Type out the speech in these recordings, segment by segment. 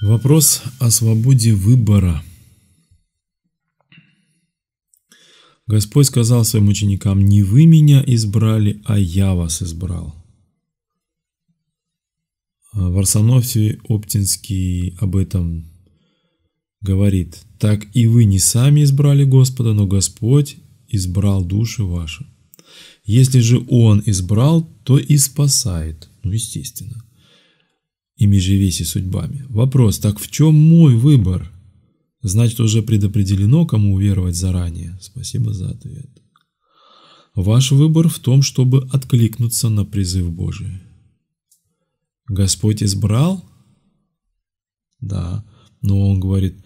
Вопрос о свободе выбора. Господь сказал своим ученикам, не вы меня избрали, а я вас избрал. А в Арсенофе Оптинский об этом говорит, так и вы не сами избрали Господа, но Господь избрал души ваши. Если же Он избрал, то и спасает. Ну, естественно. И же веси судьбами. Вопрос, так в чем мой выбор? Значит, уже предопределено, кому уверовать заранее. Спасибо за ответ. Ваш выбор в том, чтобы откликнуться на призыв Божий. Господь избрал? Да. Но он говорит,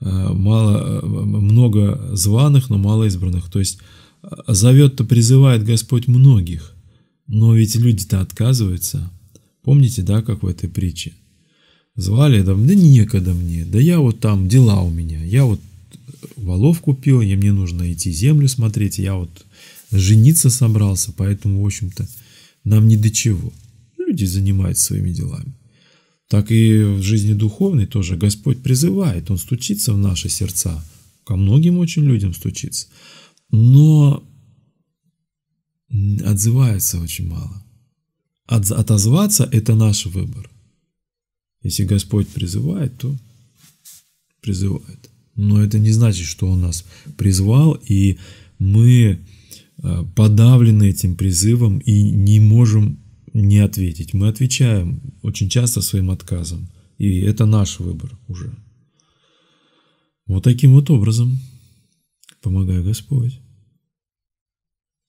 э, мало, э, много званых, но мало избранных. То есть э, зовет-то призывает Господь многих, но ведь люди-то отказываются. Помните, да, как в этой притче? Звали, да, да некогда мне, да я вот там, дела у меня, я вот э, валов купил, и мне нужно идти землю смотреть, я вот жениться собрался, поэтому, в общем-то, нам не до чего. Люди занимаются своими делами. Так и в жизни духовной тоже Господь призывает, Он стучится в наши сердца, ко многим очень людям стучится, но отзывается очень мало отозваться – это наш выбор. Если Господь призывает, то призывает. Но это не значит, что Он нас призвал, и мы э, подавлены этим призывом и не можем не ответить. Мы отвечаем очень часто своим отказом, и это наш выбор уже. Вот таким вот образом помогает Господь.